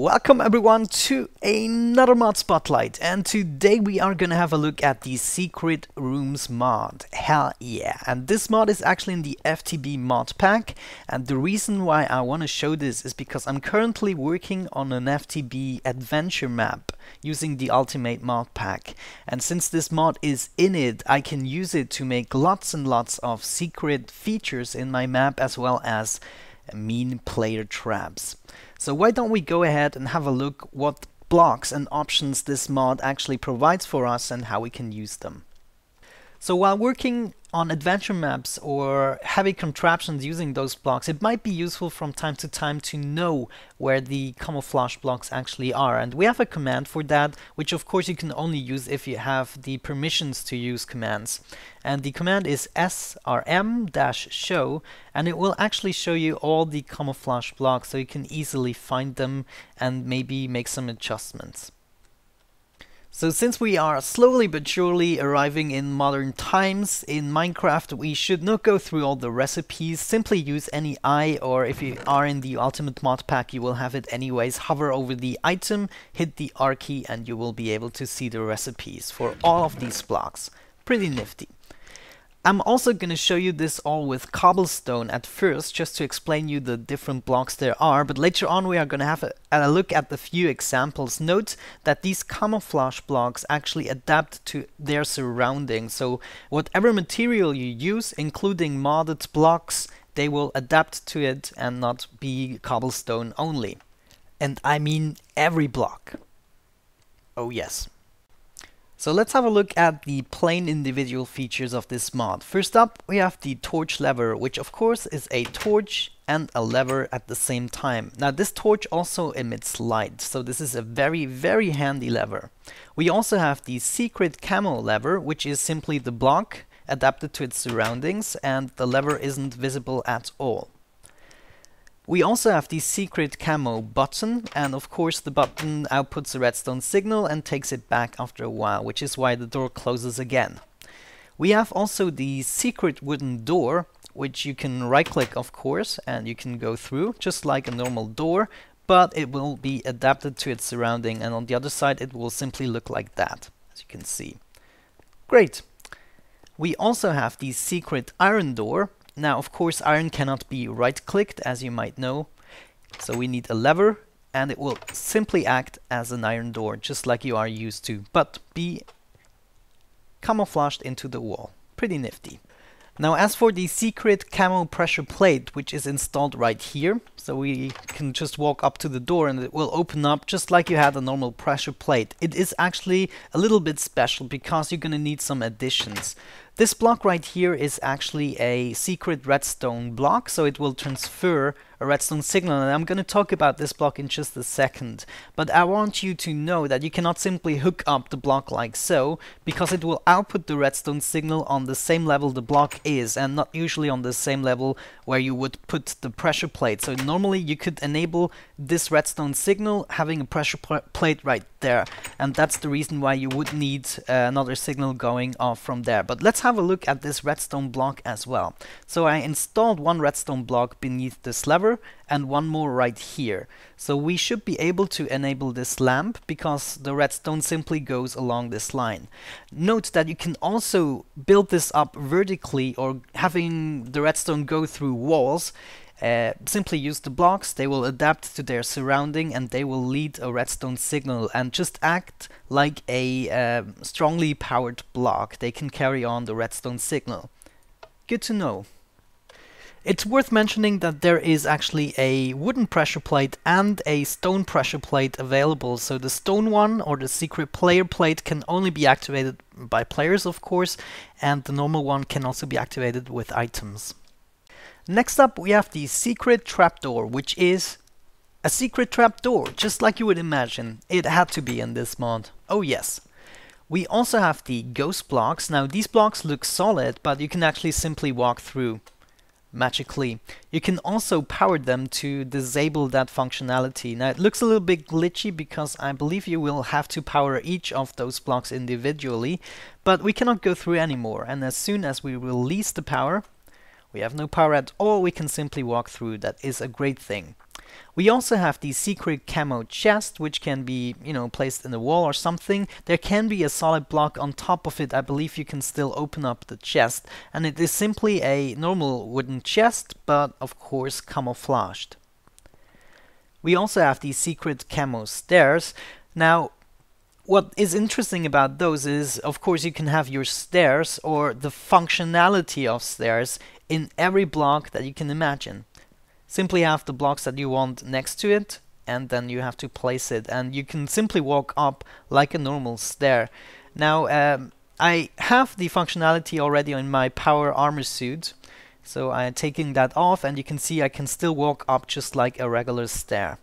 Welcome everyone to another mod spotlight and today we are gonna have a look at the secret rooms mod hell yeah and this mod is actually in the FTB mod pack and the reason why I want to show this is because I'm currently working on an FTB adventure map using the ultimate mod pack and since this mod is in it I can use it to make lots and lots of secret features in my map as well as mean player traps. So why don't we go ahead and have a look what blocks and options this mod actually provides for us and how we can use them. So while working on adventure maps or heavy contraptions using those blocks, it might be useful from time to time to know where the camouflage blocks actually are. And we have a command for that, which of course you can only use if you have the permissions to use commands. And the command is srm-show, and it will actually show you all the camouflage blocks so you can easily find them and maybe make some adjustments. So since we are slowly but surely arriving in modern times in Minecraft, we should not go through all the recipes, simply use any eye or if you are in the ultimate mod pack you will have it anyways. Hover over the item, hit the R key and you will be able to see the recipes for all of these blocks. Pretty nifty. I'm also going to show you this all with cobblestone at first, just to explain you the different blocks there are, but later on we are going to have a, a, look at the few examples. Note that these camouflage blocks actually adapt to their surroundings, so whatever material you use, including modded blocks, they will adapt to it and not be cobblestone only. And I mean every block. Oh yes. So let's have a look at the plain individual features of this mod. First up, we have the torch lever, which of course is a torch and a lever at the same time. Now this torch also emits light, so this is a very, very handy lever. We also have the secret camo lever, which is simply the block adapted to its surroundings and the lever isn't visible at all. We also have the secret camo button, and of course the button outputs a redstone signal and takes it back after a while, which is why the door closes again. We have also the secret wooden door, which you can right click of course, and you can go through, just like a normal door, but it will be adapted to its surrounding, and on the other side it will simply look like that, as you can see. Great! We also have the secret iron door, now, of course, iron cannot be right-clicked, as you might know. So we need a lever, and it will simply act as an iron door, just like you are used to, but be camouflaged into the wall. Pretty nifty. Now as for the secret camo pressure plate, which is installed right here, so we can just walk up to the door and it will open up just like you had a normal pressure plate. It is actually a little bit special because you're gonna need some additions. This block right here is actually a secret redstone block, so it will transfer a redstone signal, and I'm going to talk about this block in just a second. But I want you to know that you cannot simply hook up the block like so, because it will output the redstone signal on the same level the block is, and not usually on the same level where you would put the pressure plate. So normally you could enable this redstone signal having a pressure plate right there, and that's the reason why you would need uh, another signal going off from there. But let's have have a look at this redstone block as well. So I installed one redstone block beneath this lever and one more right here. So we should be able to enable this lamp because the redstone simply goes along this line. Note that you can also build this up vertically or having the redstone go through walls uh, simply use the blocks, they will adapt to their surrounding and they will lead a redstone signal and just act like a uh, strongly powered block. They can carry on the redstone signal. Good to know. It's worth mentioning that there is actually a wooden pressure plate and a stone pressure plate available, so the stone one or the secret player plate can only be activated by players of course, and the normal one can also be activated with items. Next up we have the secret trapdoor which is a secret trapdoor just like you would imagine. It had to be in this mod. Oh yes. We also have the ghost blocks. Now these blocks look solid but you can actually simply walk through magically. You can also power them to disable that functionality. Now it looks a little bit glitchy because I believe you will have to power each of those blocks individually, but we cannot go through anymore and as soon as we release the power, we have no power at all, we can simply walk through. That is a great thing. We also have the secret camo chest, which can be, you know, placed in the wall or something. There can be a solid block on top of it. I believe you can still open up the chest. And it is simply a normal wooden chest, but of course camouflaged. We also have the secret camo stairs. Now, what is interesting about those is, of course, you can have your stairs or the functionality of stairs in every block that you can imagine. Simply have the blocks that you want next to it and then you have to place it and you can simply walk up like a normal stair. Now um, I have the functionality already on my power armor suit so I'm taking that off and you can see I can still walk up just like a regular stair.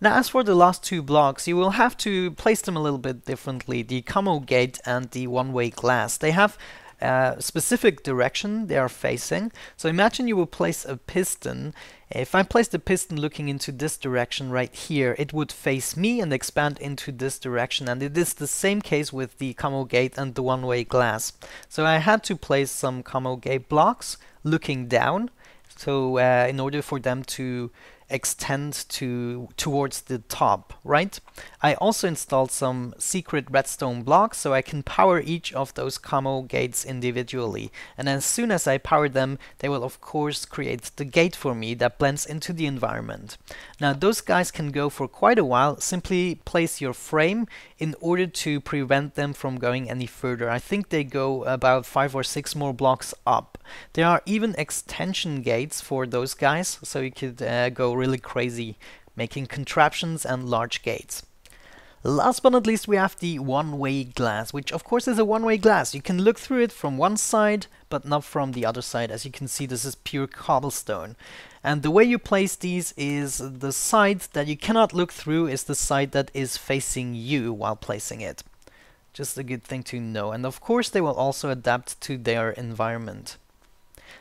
Now as for the last two blocks, you will have to place them a little bit differently. The camo gate and the one-way glass. They have a uh, specific direction they are facing. So imagine you will place a piston. If I place the piston looking into this direction right here, it would face me and expand into this direction. And it is the same case with the camo gate and the one-way glass. So I had to place some camo gate blocks looking down. So uh, in order for them to extend to towards the top, right? I also installed some secret redstone blocks so I can power each of those camo gates individually. And as soon as I power them, they will of course create the gate for me that blends into the environment. Now those guys can go for quite a while, simply place your frame in order to prevent them from going any further. I think they go about 5 or 6 more blocks up. There are even extension gates for those guys, so you could uh, go really crazy, making contraptions and large gates. Last but not least we have the one-way glass, which of course is a one-way glass. You can look through it from one side, but not from the other side. As you can see, this is pure cobblestone. And the way you place these is the side that you cannot look through is the side that is facing you while placing it. Just a good thing to know. And of course they will also adapt to their environment.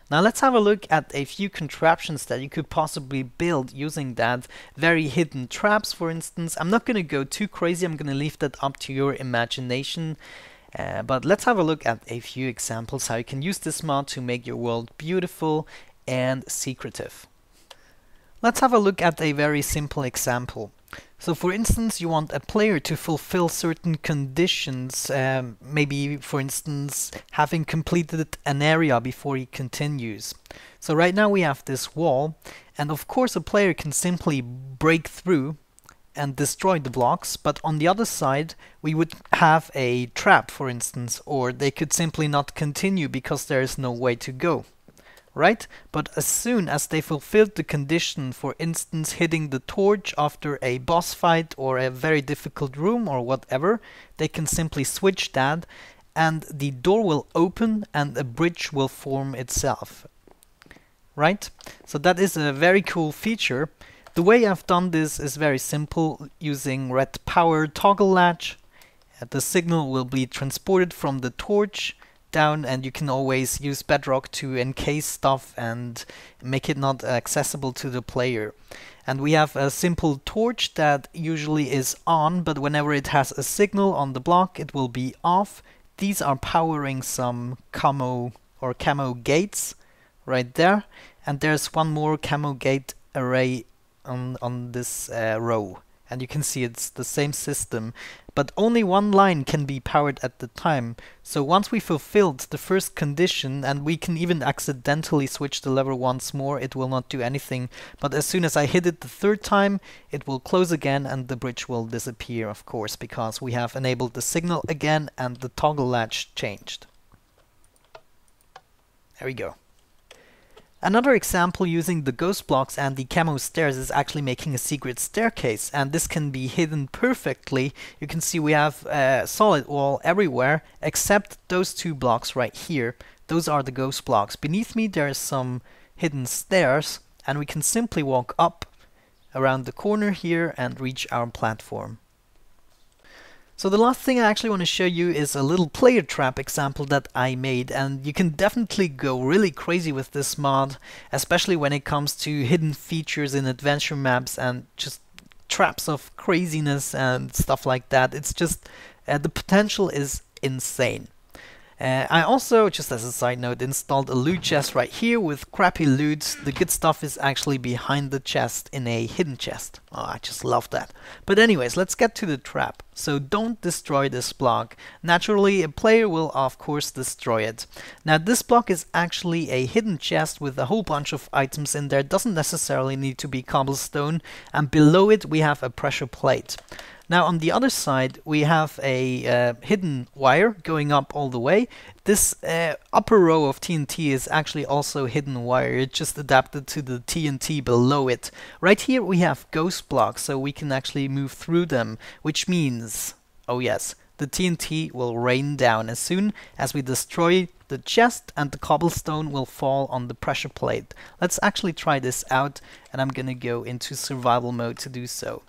Now let's have a look at a few contraptions that you could possibly build using that. Very hidden traps for instance. I'm not going to go too crazy, I'm going to leave that up to your imagination. Uh, but let's have a look at a few examples how you can use this mod to make your world beautiful and secretive. Let's have a look at a very simple example. So for instance, you want a player to fulfill certain conditions, um, maybe for instance, having completed an area before he continues. So right now we have this wall, and of course a player can simply break through and destroy the blocks, but on the other side we would have a trap for instance, or they could simply not continue because there is no way to go right? But as soon as they fulfilled the condition, for instance, hitting the torch after a boss fight or a very difficult room or whatever, they can simply switch that and the door will open and a bridge will form itself, right? So that is a very cool feature. The way I've done this is very simple using red power toggle latch. The signal will be transported from the torch down and you can always use Bedrock to encase stuff and make it not accessible to the player. And we have a simple torch that usually is on, but whenever it has a signal on the block, it will be off. These are powering some camo or camo gates right there. And there's one more camo gate array on, on this uh, row and you can see it's the same system, but only one line can be powered at the time. So once we fulfilled the first condition, and we can even accidentally switch the lever once more, it will not do anything, but as soon as I hit it the third time, it will close again and the bridge will disappear, of course, because we have enabled the signal again and the toggle latch changed. There we go. Another example using the ghost blocks and the camo stairs is actually making a secret staircase and this can be hidden perfectly. You can see we have a uh, solid wall everywhere except those two blocks right here. Those are the ghost blocks. Beneath me there is some hidden stairs and we can simply walk up around the corner here and reach our platform. So the last thing I actually want to show you is a little player trap example that I made and you can definitely go really crazy with this mod especially when it comes to hidden features in adventure maps and just traps of craziness and stuff like that. It's just uh, the potential is insane. Uh, I also, just as a side note, installed a loot chest right here with crappy loot. The good stuff is actually behind the chest in a hidden chest. Oh, I just love that. But anyways, let's get to the trap. So don't destroy this block. Naturally, a player will of course destroy it. Now this block is actually a hidden chest with a whole bunch of items in there. Doesn't necessarily need to be cobblestone. And below it we have a pressure plate. Now on the other side we have a uh, hidden wire going up all the way. This uh, upper row of TNT is actually also hidden wire, It just adapted to the TNT below it. Right here we have ghost blocks so we can actually move through them, which means, oh yes, the TNT will rain down as soon as we destroy the chest and the cobblestone will fall on the pressure plate. Let's actually try this out and I'm gonna go into survival mode to do so.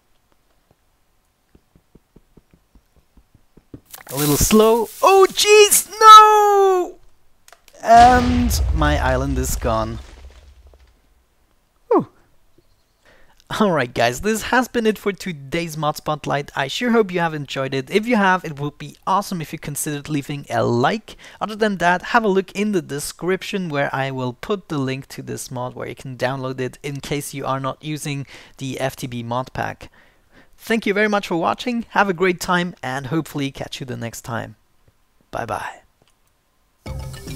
a little slow. Oh jeez, no! And my island is gone. Alright guys, this has been it for today's Mod Spotlight. I sure hope you have enjoyed it. If you have, it would be awesome if you considered leaving a like. Other than that, have a look in the description where I will put the link to this mod where you can download it in case you are not using the FTB mod pack. Thank you very much for watching, have a great time, and hopefully catch you the next time. Bye bye.